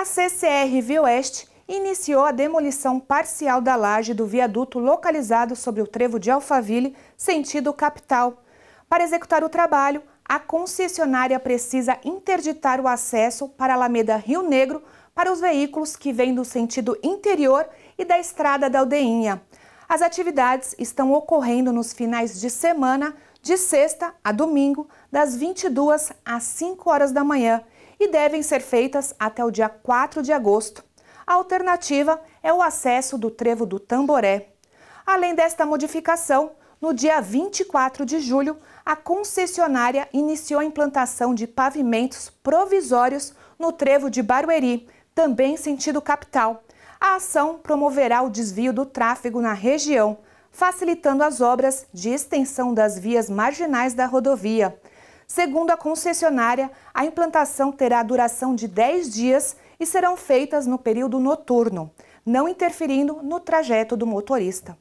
A CCR Oeste iniciou a demolição parcial da laje do viaduto localizado sobre o trevo de Alphaville, sentido capital. Para executar o trabalho, a concessionária precisa interditar o acesso para a Alameda Rio Negro para os veículos que vêm do sentido interior e da estrada da Aldeinha. As atividades estão ocorrendo nos finais de semana, de sexta a domingo, das 22 às 5 horas da manhã e devem ser feitas até o dia 4 de agosto. A alternativa é o acesso do trevo do Tamboré. Além desta modificação, no dia 24 de julho, a concessionária iniciou a implantação de pavimentos provisórios no trevo de Barueri, também sentido capital. A ação promoverá o desvio do tráfego na região, facilitando as obras de extensão das vias marginais da rodovia. Segundo a concessionária, a implantação terá duração de 10 dias e serão feitas no período noturno, não interferindo no trajeto do motorista.